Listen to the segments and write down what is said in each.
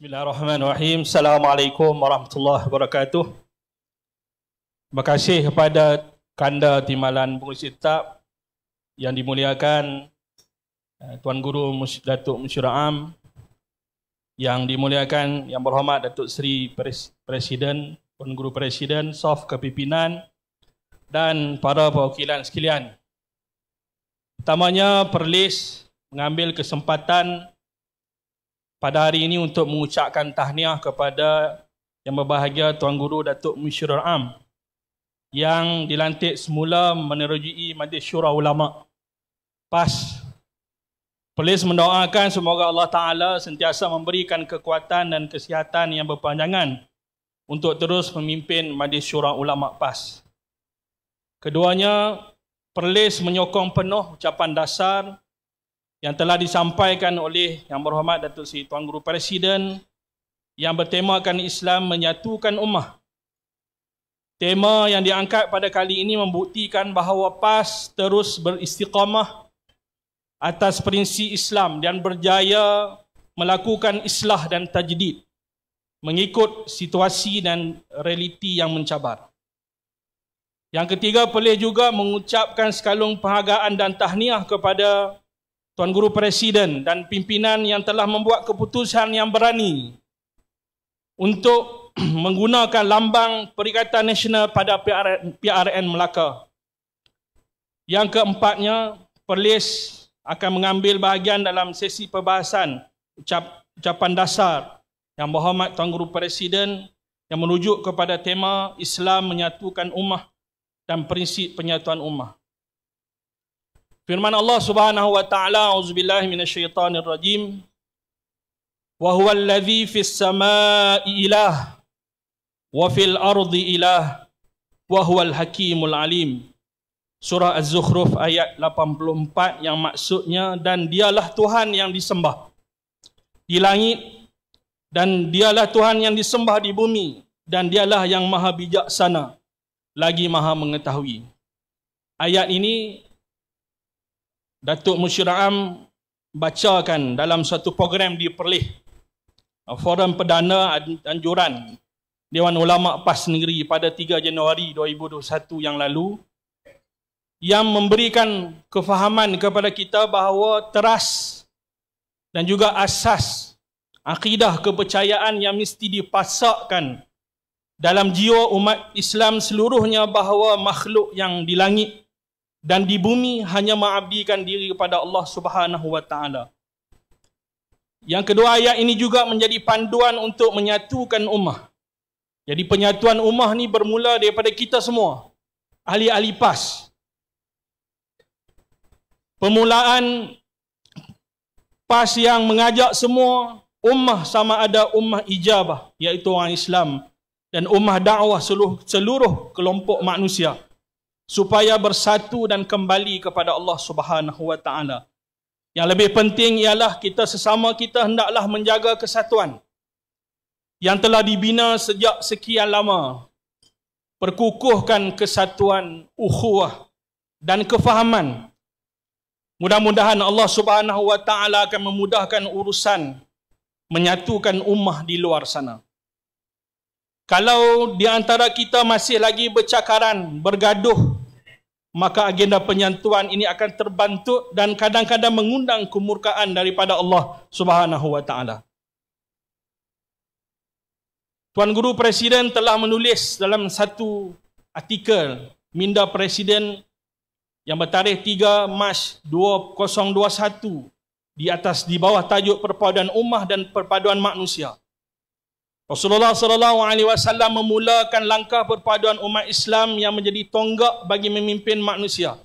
Bismillahirrahmanirrahim. Assalamualaikum warahmatullahi wabarakatuh. Terima kasih kepada Kanda Timalan Pengurusi Tetap yang dimuliakan eh, Tuan Guru Datuk Mesyur Am yang dimuliakan Yang Berhormat Datuk Seri Presiden Tuan Guru Presiden Sof Kepimpinan dan para perwakilan sekalian. Pertamanya Perlis mengambil kesempatan pada hari ini untuk mengucapkan tahniah kepada yang berbahagia Tuan Guru Datuk Mishrul Am yang dilantik semula menerujui Majlis Syurah Ulama. PAS. Polis mendoakan semoga Allah Ta'ala sentiasa memberikan kekuatan dan kesihatan yang berpanjangan untuk terus memimpin Majlis Syurah Ulama PAS. Keduanya, Perlis menyokong penuh ucapan dasar yang telah disampaikan oleh Yang Berhormat Datuk Seri Tuan Guru Presiden yang bertemakan Islam menyatukan ummah. Tema yang diangkat pada kali ini membuktikan bahawa PAS terus beristiqamah atas prinsip Islam dan berjaya melakukan islah dan tajdid mengikut situasi dan realiti yang mencabar. Yang ketiga, boleh juga mengucapkan sekalung penghargaan dan tahniah kepada Tuan Guru Presiden dan pimpinan yang telah membuat keputusan yang berani untuk menggunakan lambang Perikatan Nasional pada PRN, PRN Melaka. Yang keempatnya, Perlis akan mengambil bahagian dalam sesi perbahasan ucap, ucapan dasar yang berhormat Tuan Guru Presiden yang merujuk kepada tema Islam menyatukan umat dan prinsip penyatuan umat. Firman Allah Subhanahu wa taala auzubillahi minasyaitonir rajim wa huwal ladzi fis samaa'i ilah wa fil ardi ilah wa huwal hakimul alim surah az-zukhruf ayat 84 yang maksudnya dan dialah tuhan yang disembah di langit dan dialah tuhan yang disembah di bumi dan dialah yang maha bijaksana lagi maha mengetahui ayat ini Datuk Musyiraam bacakan dalam satu program di Perlis uh, Forum Perdana Anjuran Dewan Ulama PAS Negeri pada 3 Januari 2021 yang lalu yang memberikan kefahaman kepada kita bahawa teras dan juga asas akidah kepercayaan yang mesti dipasakkan dalam jiwa umat Islam seluruhnya bahawa makhluk yang di langit dan di bumi hanya mengabdikan diri kepada Allah Subhanahu wa taala. Yang kedua ayat ini juga menjadi panduan untuk menyatukan ummah. Jadi penyatuan ummah ni bermula daripada kita semua. Ahli-ahli PAS. Pemulaan PAS yang mengajak semua ummah sama ada ummah ijabah iaitu orang Islam dan ummah dakwah seluruh, seluruh kelompok manusia supaya bersatu dan kembali kepada Allah Subhanahu wa taala. Yang lebih penting ialah kita sesama kita hendaklah menjaga kesatuan yang telah dibina sejak sekian lama. Perkukuhkan kesatuan ukhuwah dan kefahaman. Mudah-mudahan Allah Subhanahu wa taala akan memudahkan urusan menyatukan ummah di luar sana. Kalau di antara kita masih lagi bercakaran, bergaduh, maka agenda penyantuan ini akan terbantu dan kadang-kadang mengundang kemurkaan daripada Allah Subhanahu wa taala. Tuan Guru Presiden telah menulis dalam satu artikel minda presiden yang bertarikh 3 Mac 2021 di atas di bawah tajuk perpaduan ummah dan perpaduan manusia. Rasulullah sallallahu alaihi wasallam memulakan langkah perpaduan umat Islam yang menjadi tonggak bagi memimpin manusia.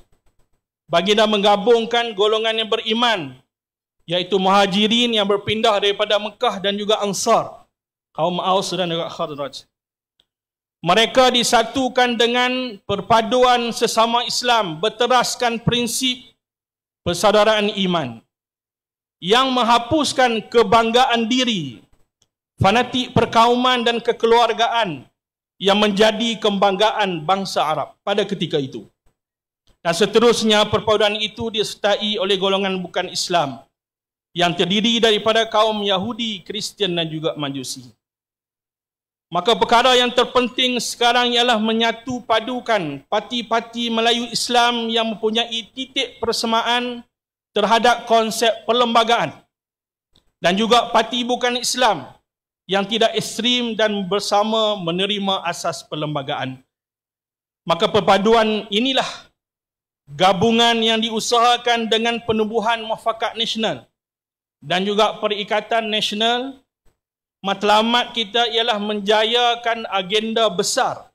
Baginda menggabungkan golongan yang beriman iaitu Muhajirin yang berpindah daripada Mekah dan juga Ansar, kaum Aus dan juga Khazraj. Mereka disatukan dengan perpaduan sesama Islam berteraskan prinsip persaudaraan iman yang menghapuskan kebanggaan diri fanatik perkauman dan kekeluargaan yang menjadi kebanggaan bangsa Arab pada ketika itu. Dan seterusnya perpaduan itu disertai oleh golongan bukan Islam yang terdiri daripada kaum Yahudi, Kristian dan juga Majusi. Maka perkara yang terpenting sekarang ialah menyatu padukan parti-parti Melayu Islam yang mempunyai titik persamaan terhadap konsep perlembagaan dan juga parti bukan Islam yang tidak ekstrim dan bersama menerima asas perlembagaan. Maka perpaduan inilah gabungan yang diusahakan dengan penubuhan mufakat nasional dan juga perikatan nasional matlamat kita ialah menjayakan agenda besar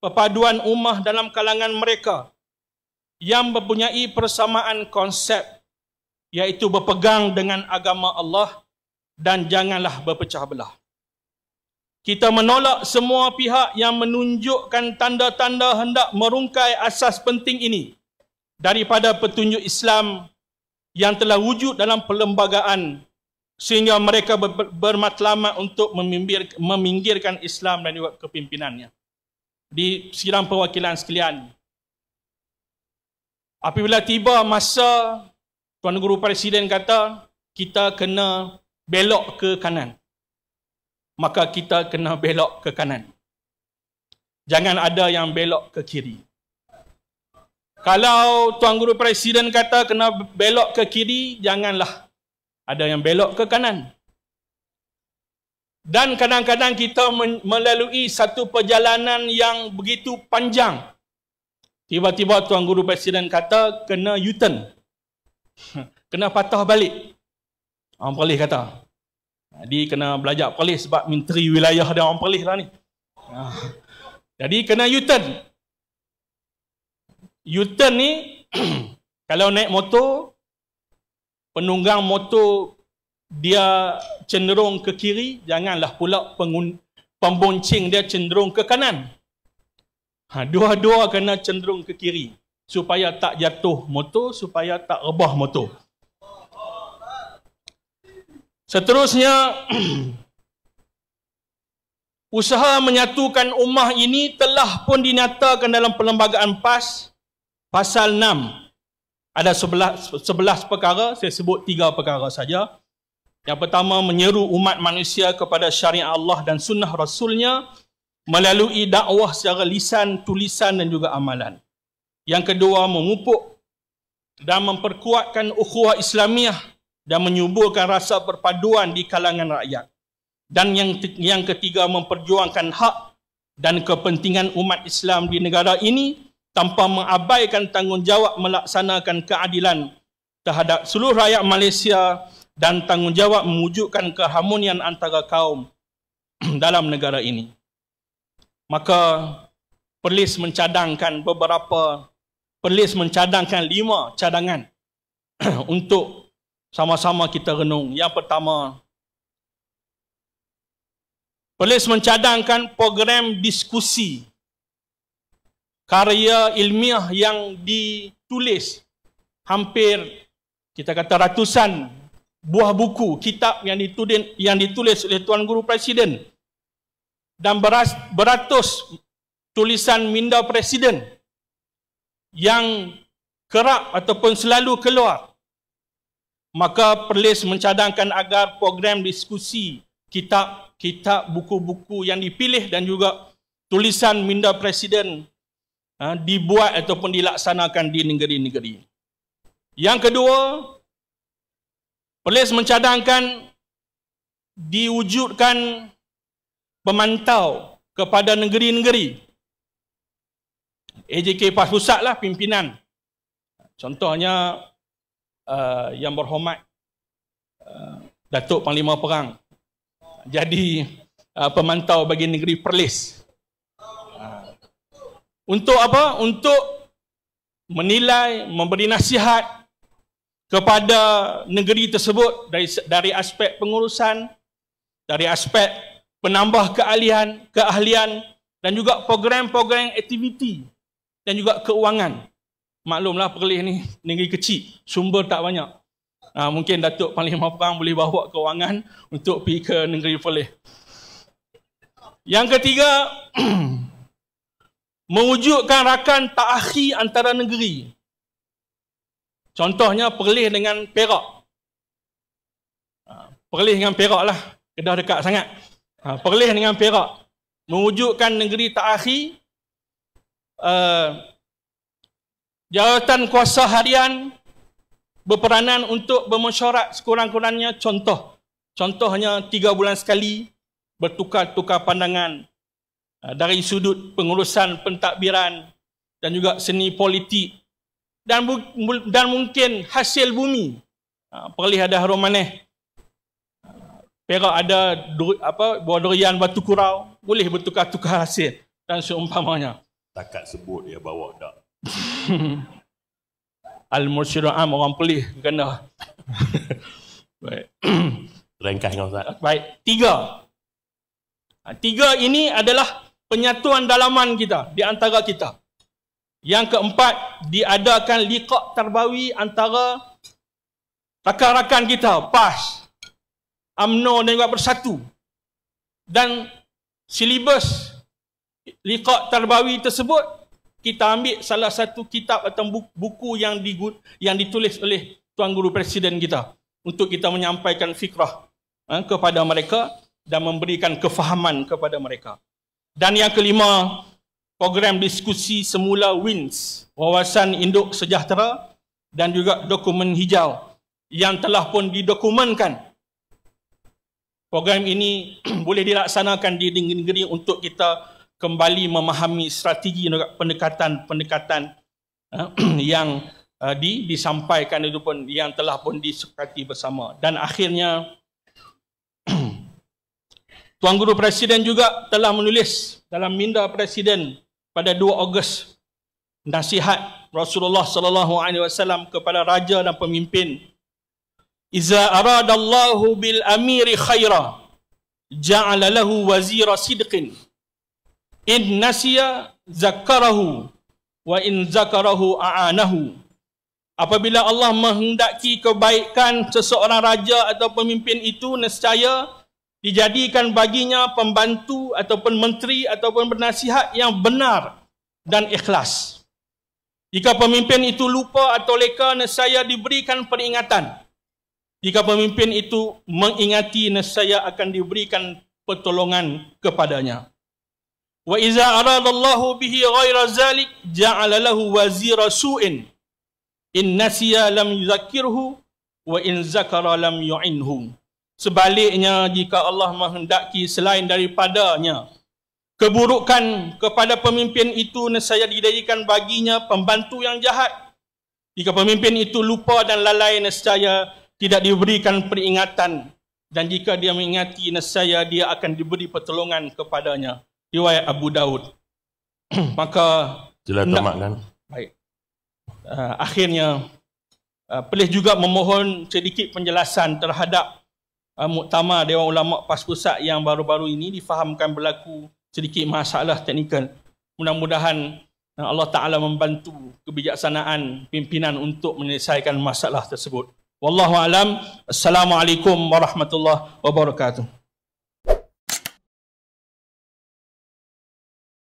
perpaduan ummah dalam kalangan mereka yang mempunyai persamaan konsep iaitu berpegang dengan agama Allah dan janganlah berpecah belah. Kita menolak semua pihak yang menunjukkan tanda-tanda hendak merungkai asas penting ini daripada petunjuk Islam yang telah wujud dalam perlembagaan sehingga mereka bermatlamat untuk meminggirkan Islam dan juga kepimpinannya. Di sidang perwakilan sekalian. Apabila tiba masa Tuan Guru Presiden kata kita kena belok ke kanan maka kita kena belok ke kanan. Jangan ada yang belok ke kiri. Kalau Tuan Guru Presiden kata kena belok ke kiri, janganlah ada yang belok ke kanan. Dan kadang-kadang kita melalui satu perjalanan yang begitu panjang. Tiba-tiba Tuan Guru Presiden kata kena U-turn. Kena patah balik. Orang ah, boleh kata, Ha, jadi kena belajar Perlis sebab menteri wilayah dia orang Perlis lah ni. Ha, jadi kena U-turn. U-turn ni kalau naik motor penunggang motor dia cenderung ke kiri, janganlah pula pemboncing dia cenderung ke kanan. Ha, dua-dua kena cenderung ke kiri supaya tak jatuh motor, supaya tak rebah motor. Seterusnya usaha menyatukan ummah ini telah pun dinyatakan dalam perlembagaan PAS pasal 6. Ada 11 11 perkara, saya sebut tiga perkara saja. Yang pertama menyeru umat manusia kepada syariat Allah dan sunnah Rasulnya melalui dakwah secara lisan, tulisan dan juga amalan. Yang kedua memupuk dan memperkuatkan ukhuwah Islamiah dan menyuburkan rasa perpaduan di kalangan rakyat dan yang yang ketiga memperjuangkan hak dan kepentingan umat Islam di negara ini tanpa mengabaikan tanggungjawab melaksanakan keadilan terhadap seluruh rakyat Malaysia dan tanggungjawab mewujudkan keharmonian antara kaum dalam negara ini maka perlis mencadangkan beberapa perlis mencadangkan lima cadangan untuk sama-sama kita renung. Yang pertama, Polis mencadangkan program diskusi karya ilmiah yang ditulis hampir kita kata ratusan buah buku kitab yang ditulis yang ditulis oleh tuan guru presiden dan beras, beratus tulisan minda presiden yang kerap ataupun selalu keluar maka Perlis mencadangkan agar program diskusi kitab-kitab buku-buku yang dipilih dan juga tulisan minda presiden ha, dibuat ataupun dilaksanakan di negeri-negeri. Yang kedua, Perlis mencadangkan diwujudkan pemantau kepada negeri-negeri. AJK Pas Pusat lah pimpinan. Contohnya uh, yang berhormat uh, Datuk Panglima Perang jadi uh, pemantau bagi negeri Perlis. Uh, untuk apa? Untuk menilai, memberi nasihat kepada negeri tersebut dari dari aspek pengurusan, dari aspek penambah keahlian, keahlian dan juga program-program aktiviti dan juga keuangan maklumlah Perlis ni negeri kecil, sumber tak banyak. Uh, mungkin Datuk Panglima Perang boleh bawa kewangan untuk pergi ke negeri Perlis. Yang ketiga, mewujudkan rakan tak akhir antara negeri. Contohnya Perlis dengan Perak. Ha, perlis dengan Perak lah. Kedah dekat sangat. Ha, perlis dengan Perak. Mewujudkan negeri tak akhir. Eh, Jawatan kuasa harian berperanan untuk bermesyuarat sekurang-kurangnya contoh. Contohnya tiga bulan sekali bertukar-tukar pandangan ah, dari sudut pengurusan pentadbiran dan juga seni politik dan dan mungkin hasil bumi. Ah, Perlih ada harum manis. Perak ada apa buah durian batu kurau boleh bertukar-tukar hasil dan seumpamanya. Takat sebut ya bawa dak Al-Mursyidu Am orang pelih kena. Baik. Rengkah dengan Ustaz. Baik. Tiga. Ha, tiga ini adalah penyatuan dalaman kita. Di antara kita. Yang keempat, diadakan liqa terbawi antara rakan-rakan kita. PAS. UMNO dan juga Bersatu. Dan silibus liqa terbawi tersebut kita ambil salah satu kitab atau buku yang di, yang ditulis oleh tuan guru presiden kita untuk kita menyampaikan fikrah eh, kepada mereka dan memberikan kefahaman kepada mereka. Dan yang kelima, program diskusi semula WINS, Wawasan Induk Sejahtera dan juga dokumen hijau yang telah pun didokumenkan. Program ini boleh dilaksanakan di negeri-negeri untuk kita kembali memahami strategi pendekatan-pendekatan eh, yang eh, di disampaikan itu pun yang telah pun disepakati bersama dan akhirnya Tuan Guru Presiden juga telah menulis dalam minda Presiden pada 2 Ogos nasihat Rasulullah sallallahu alaihi wasallam kepada raja dan pemimpin Iza aradallahu bil amiri khaira ja'ala lahu wazira sidqin in nasiya zakarahu wa in zakarahu aanahu apabila Allah menghendaki kebaikan seseorang raja atau pemimpin itu nescaya dijadikan baginya pembantu ataupun menteri ataupun penasihat yang benar dan ikhlas jika pemimpin itu lupa atau leka nescaya diberikan peringatan jika pemimpin itu mengingati nescaya akan diberikan pertolongan kepadanya wa iza aradallahu bihi ghaira zalik ja'ala lahu wazira su'in in nasiya lam yuzakkirhu wa in zakara lam yu'inhu sebaliknya jika Allah menghendaki selain daripadanya keburukan kepada pemimpin itu nescaya dijadikan baginya pembantu yang jahat jika pemimpin itu lupa dan lalai nescaya tidak diberikan peringatan dan jika dia mengingati nescaya dia akan diberi pertolongan kepadanya riwayat Abu Daud. Maka jelas tamat kan? Baik. Uh, akhirnya uh, ah, boleh juga memohon sedikit penjelasan terhadap uh, ah, muktamar Dewan Ulama PAS Pusat yang baru-baru ini difahamkan berlaku sedikit masalah teknikal. Mudah-mudahan uh, Allah Taala membantu kebijaksanaan pimpinan untuk menyelesaikan masalah tersebut. Wallahu alam. Assalamualaikum warahmatullahi wabarakatuh.